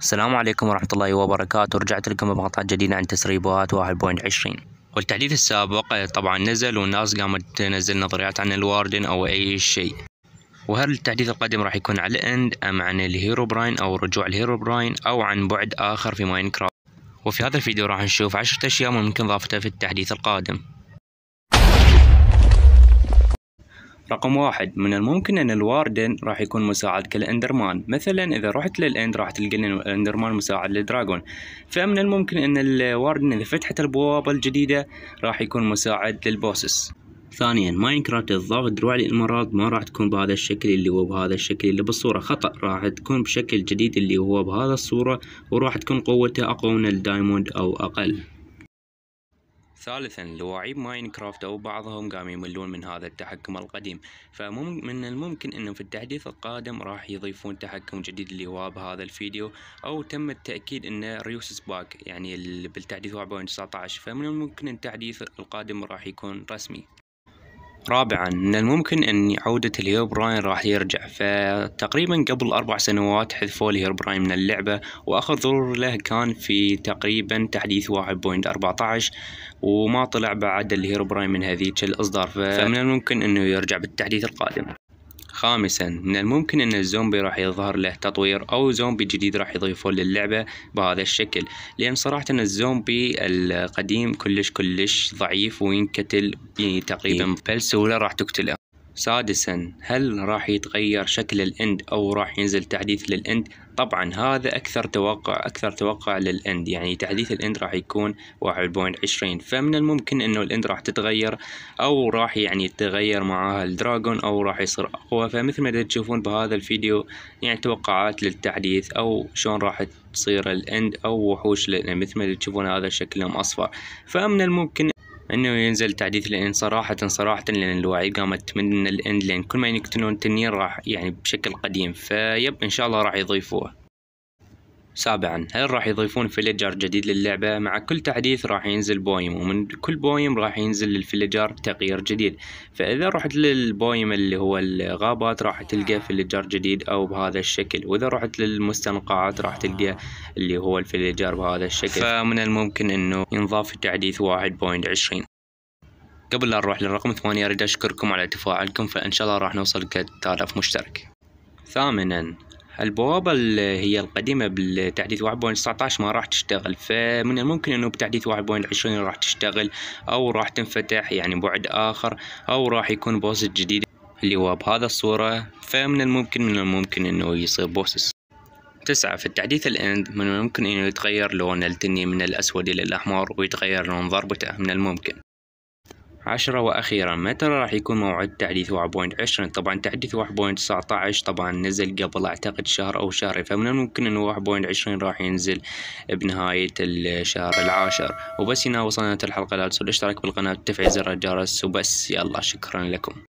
السلام عليكم ورحمة الله وبركاته رجعت لكم بمقطع جديد عن تسريبات 1.20 والتحديث السابق آه، طبعا نزل والناس قامت تنزل نظريات عن الواردن أو أي شيء وهل التحديث القادم راح يكون على الاند أم عن الهيرو براين أو رجوع الهيرو براين أو عن بعد آخر في ماينكرافت وفي هذا الفيديو راح نشوف 10 أشياء ممكن ضافتها في التحديث القادم رقم واحد من الممكن أن الواردن راح يكون مساعد كالإندرمان مثلا إذا رحت للإند راح تلقى أن الإندرمان مساعد للدراغون فمن الممكن أن الواردن إذا فتحت البوابة الجديدة راح يكون مساعد للبوسس ثانيا ماينكرافت الضغط دروع الامارات ما راح تكون بهذا الشكل اللي هو بهذا الشكل اللي بالصورة خطأ راح تكون بشكل جديد اللي هو بهذا الصورة وراح تكون قوته أقوى من الدايموند أو أقل ثالثا لواعيب ماينكرافت او بعضهم قام يملون من هذا التحكم القديم فمن الممكن انه في التحديث القادم راح يضيفون تحكم جديد اللي هو بهذا الفيديو او تم التاكيد ان ريوس سباك يعني بالتحديث 24 19 فمن الممكن التحديث القادم راح يكون رسمي رابعا من الممكن أن عودة الهير براين راح يرجع فتقريبا قبل أربع سنوات حذفوا الهير براين من اللعبة وآخر ظهور له كان في تقريبا تحديث 1.14 وما طلع بعد الهير براين من هذيك الإصدار فمن الممكن أنه يرجع بالتحديث القادم خامسا من الممكن أن الزومبي راح يظهر له تطوير أو زومبي جديد راح يضيفه للعبة بهذا الشكل لأن صراحة الزومبي القديم كلش كلش ضعيف وينكتل يعني تقريبا إيه. بهالسهولة راح تقتله سادسا هل راح يتغير شكل الاند او راح ينزل تحديث للاند طبعا هذا اكثر توقع اكثر توقع للاند يعني تحديث الاند راح يكون 1.20 فمن الممكن انه الاند راح تتغير او راح يعني يتغير معاها الدراجون او راح يصير اقوى فمثل ما تشوفون بهذا الفيديو يعني توقعات للتحديث او شلون راح تصير الاند او وحوش يعني مثل ما تشوفون هذا شكلهم اصفر فمن الممكن انه ينزل تحديث لان صراحة صراحة لان الوعي قامت من الاند لان كل ما يقتلون تنين راح يعني بشكل قديم فيب ان شاء الله راح يضيفوه سابعا هل راح يضيفون فيليجر جديد للعبة مع كل تحديث راح ينزل بويم ومن كل بويم راح ينزل للفيليجر تغيير جديد فإذا رحت للبويم اللي هو الغابات راح تلقى فيليجر جديد أو بهذا الشكل وإذا رحت للمستنقعات راح تلقى اللي هو الفيليجر بهذا الشكل فمن الممكن أنه ينضاف التحديث 1.20 قبل لا نروح للرقم ثمانية أريد أشكركم على تفاعلكم فإن شاء الله راح نوصل كتالف مشترك ثامنا البوابة هي القديمة بالتحديث 1.19 ما راح تشتغل فمن الممكن انه بتحديث 1.20 راح تشتغل او راح تنفتح يعني بعد اخر او راح يكون بوست جديد اللي هو بهذا الصورة فمن الممكن من الممكن انه يصير بوسس تسعة في التحديث الاند من الممكن انه يتغير لون التني من الاسود الى الاحمر ويتغير لون ضربته من الممكن عشرة وأخيرا متى راح يكون موعد تحديث 1.20 طبعا تحديث 1.19 طبعا نزل قبل أعتقد شهر أو شهرين فمن الممكن أنه 1.20 راح ينزل بنهاية الشهر العاشر وبس هنا وصلنا الحلقة لا تنسوا الاشتراك بالقناة وتفعيل زر الجرس وبس يلا شكرا لكم